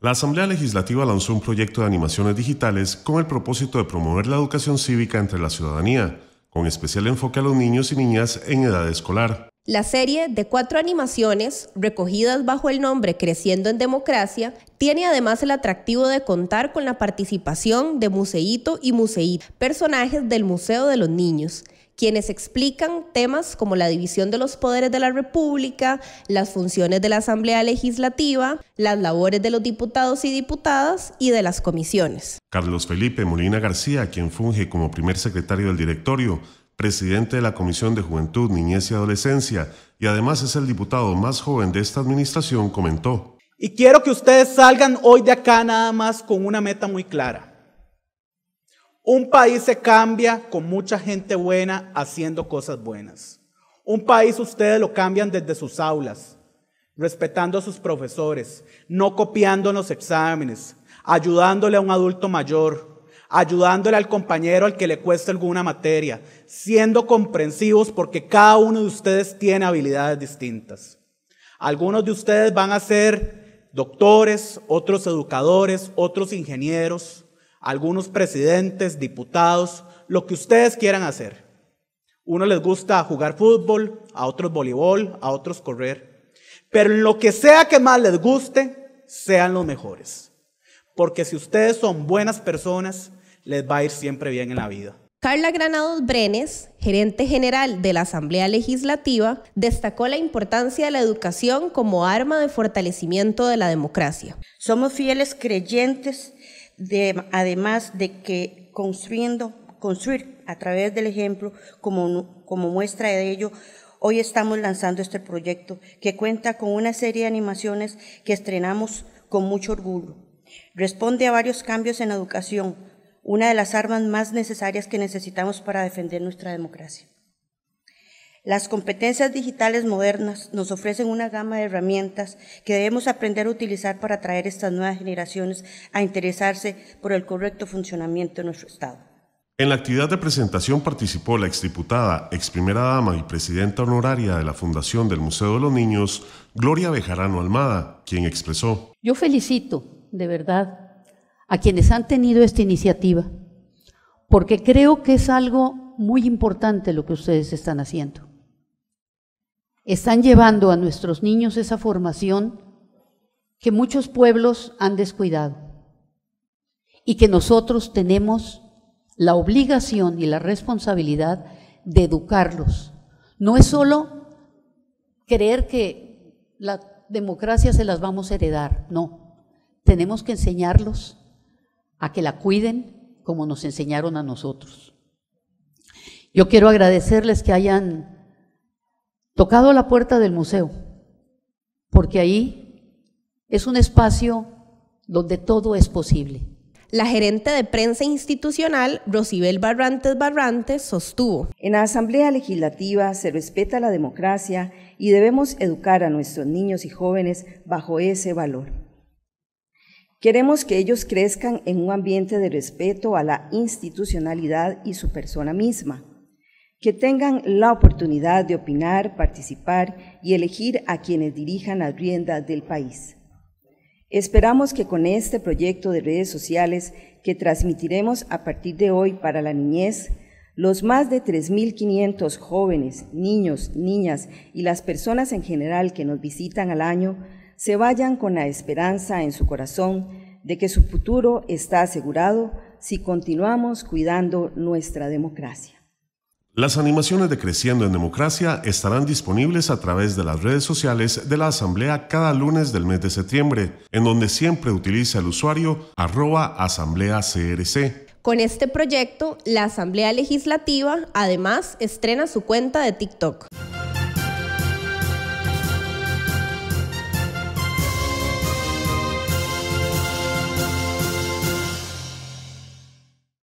La Asamblea Legislativa lanzó un proyecto de animaciones digitales con el propósito de promover la educación cívica entre la ciudadanía, con especial enfoque a los niños y niñas en edad escolar. La serie de cuatro animaciones, recogidas bajo el nombre Creciendo en Democracia, tiene además el atractivo de contar con la participación de Museito y Museí, personajes del Museo de los Niños quienes explican temas como la división de los poderes de la República, las funciones de la Asamblea Legislativa, las labores de los diputados y diputadas y de las comisiones. Carlos Felipe Molina García, quien funge como primer secretario del directorio, presidente de la Comisión de Juventud, Niñez y Adolescencia, y además es el diputado más joven de esta administración, comentó. Y quiero que ustedes salgan hoy de acá nada más con una meta muy clara un país se cambia con mucha gente buena haciendo cosas buenas. Un país ustedes lo cambian desde sus aulas, respetando a sus profesores, no copiando los exámenes, ayudándole a un adulto mayor, ayudándole al compañero al que le cuesta alguna materia, siendo comprensivos porque cada uno de ustedes tiene habilidades distintas. Algunos de ustedes van a ser doctores, otros educadores, otros ingenieros, algunos presidentes, diputados, lo que ustedes quieran hacer. Uno les gusta jugar fútbol, a otros voleibol, a otros correr. Pero lo que sea que más les guste, sean los mejores. Porque si ustedes son buenas personas, les va a ir siempre bien en la vida. Carla Granados Brenes, gerente general de la Asamblea Legislativa, destacó la importancia de la educación como arma de fortalecimiento de la democracia. Somos fieles creyentes de, además de que construyendo, construir a través del ejemplo, como, como muestra de ello, hoy estamos lanzando este proyecto que cuenta con una serie de animaciones que estrenamos con mucho orgullo. Responde a varios cambios en la educación, una de las armas más necesarias que necesitamos para defender nuestra democracia. Las competencias digitales modernas nos ofrecen una gama de herramientas que debemos aprender a utilizar para atraer estas nuevas generaciones a interesarse por el correcto funcionamiento de nuestro Estado. En la actividad de presentación participó la exdiputada, ex primera dama y presidenta honoraria de la Fundación del Museo de los Niños, Gloria Bejarano Almada, quien expresó. Yo felicito, de verdad, a quienes han tenido esta iniciativa, porque creo que es algo muy importante lo que ustedes están haciendo están llevando a nuestros niños esa formación que muchos pueblos han descuidado y que nosotros tenemos la obligación y la responsabilidad de educarlos. No es solo creer que la democracia se las vamos a heredar, no. Tenemos que enseñarlos a que la cuiden como nos enseñaron a nosotros. Yo quiero agradecerles que hayan tocado la puerta del museo, porque ahí es un espacio donde todo es posible. La gerente de prensa institucional, Rosibel Barrantes Barrantes, sostuvo. En la Asamblea Legislativa se respeta la democracia y debemos educar a nuestros niños y jóvenes bajo ese valor. Queremos que ellos crezcan en un ambiente de respeto a la institucionalidad y su persona misma que tengan la oportunidad de opinar, participar y elegir a quienes dirijan las riendas del país. Esperamos que con este proyecto de redes sociales que transmitiremos a partir de hoy para la niñez, los más de 3.500 jóvenes, niños, niñas y las personas en general que nos visitan al año se vayan con la esperanza en su corazón de que su futuro está asegurado si continuamos cuidando nuestra democracia. Las animaciones de Creciendo en Democracia estarán disponibles a través de las redes sociales de la Asamblea cada lunes del mes de septiembre, en donde siempre utiliza el usuario arroba asamblea CRC. Con este proyecto, la Asamblea Legislativa además estrena su cuenta de TikTok.